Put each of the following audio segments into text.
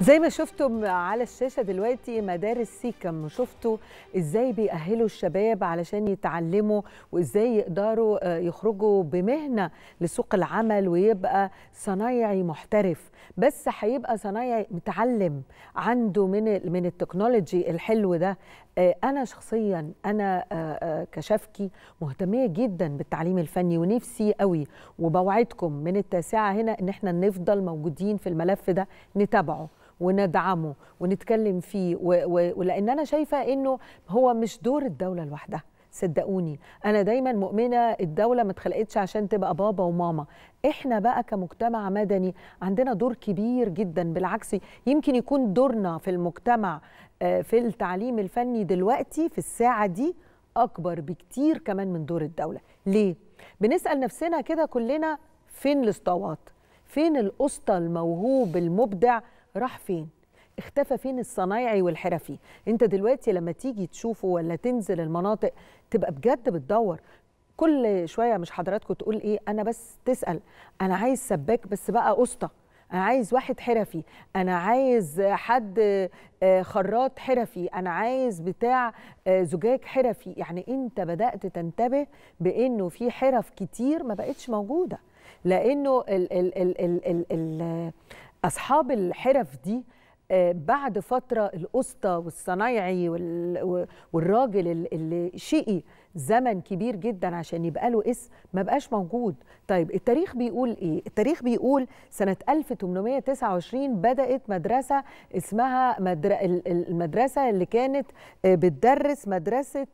زي ما شفتم على الشاشه دلوقتي مدارس سيكم شفتوا ازاي بيأهلوا الشباب علشان يتعلموا وازاي يقدروا آه، يخرجوا بمهنه لسوق العمل ويبقى صنايعي محترف بس هيبقى صنايعي متعلم عنده من من التكنولوجي الحلو ده آه، انا شخصيا انا آه، كشافكي مهتميه جدا بالتعليم الفني ونفسي قوي وبوعدكم من التاسعه هنا ان احنا نفضل موجودين في الملف ده نتابعه وندعمه ونتكلم فيه ولان انا شايفه انه هو مش دور الدوله لوحدها صدقوني انا دايما مؤمنه الدوله ما اتخلقتش عشان تبقى بابا وماما احنا بقى كمجتمع مدني عندنا دور كبير جدا بالعكس يمكن يكون دورنا في المجتمع آه، في التعليم الفني دلوقتي في الساعه دي اكبر بكتير كمان من دور الدوله ليه بنسال نفسنا كده كلنا فين الاسطوات فين الاسطى الموهوب المبدع راح فين اختفى فين الصنايعي والحرفي انت دلوقتي لما تيجي تشوفه ولا تنزل المناطق تبقى بجد بتدور كل شويه مش حضراتكم تقول ايه انا بس تسال انا عايز سباك بس بقى قسطه انا عايز واحد حرفي انا عايز حد آه، خراط حرفي انا عايز بتاع آه، زجاج حرفي يعني انت بدات تنتبه بانه في حرف كتير ما بقتش موجوده لانه الـ ال ال ال ال ال اصحاب الحرف دي آه، بعد فتره الاسطى والصنايعي والراجل اللي شقي زمن كبير جدا عشان يبقى له اسم ما بقاش موجود طيب التاريخ بيقول ايه التاريخ بيقول سنه 1829 بدات مدرسه اسمها مدر... المدرسه اللي كانت آه، بتدرس مدرسه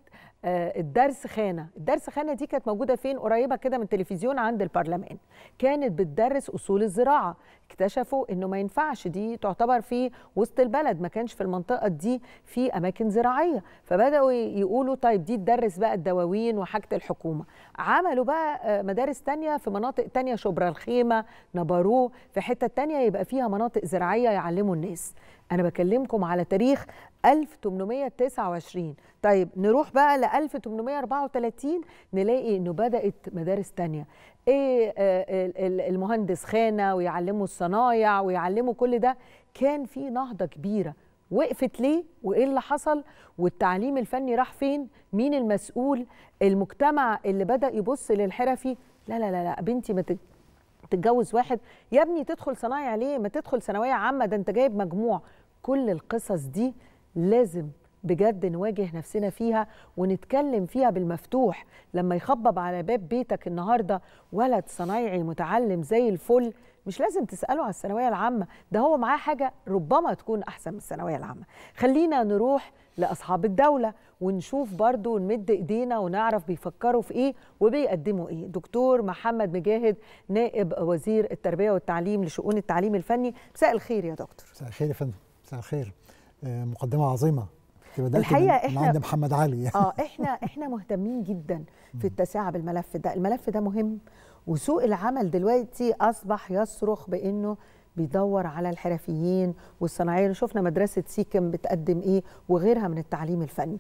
آه، الدرس خانة الدرس خانة دي كانت موجودة فين قريبة كده من التلفزيون عند البرلمان كانت بتدرس أصول الزراعة اكتشفوا أنه ما ينفعش دي تعتبر في وسط البلد ما كانش في المنطقة دي في أماكن زراعية فبدأوا يقولوا طيب دي تدرس بقى الدواوين وحاجة الحكومة عملوا بقى آه، مدارس تانية في مناطق تانية شبرا الخيمة نباروه في حتة تانية يبقى فيها مناطق زراعية يعلموا الناس أنا بكلمكم على تاريخ 1829 طيب نروح بقى ل 1834 نلاقي انه بدات مدارس تانية ايه آه، المهندس خانه ويعلموا الصنايع ويعلموا كل ده كان في نهضه كبيره وقفت ليه وايه اللي حصل والتعليم الفني راح فين مين المسؤول المجتمع اللي بدا يبص للحرفي لا لا لا لا بنتي ما تتجوز واحد يا ابني تدخل صنايع ليه ما تدخل ثانويه عامه ده انت جايب مجموع كل القصص دي لازم بجد نواجه نفسنا فيها ونتكلم فيها بالمفتوح لما يخبب على باب بيتك النهارده ولد صنايعي متعلم زي الفل مش لازم تسأله على الثانوية العامة ده هو معاه حاجة ربما تكون أحسن من الثانوية العامة خلينا نروح لأصحاب الدولة ونشوف برضو نمد إيدينا ونعرف بيفكروا في إيه وبيقدموا إيه دكتور محمد مجاهد نائب وزير التربية والتعليم لشؤون التعليم الفني مساء الخير يا دكتور مساء الخير يا فندم مساء الخير آه، مقدمة عظيمة الحقيقه احنا عند محمد علي اه احنا احنا مهتمين جدا في التساعة بالملف ده الملف ده مهم وسوق العمل دلوقتي اصبح يصرخ بانه بيدور على الحرفيين والصناعيين شفنا مدرسه سيكم بتقدم ايه وغيرها من التعليم الفني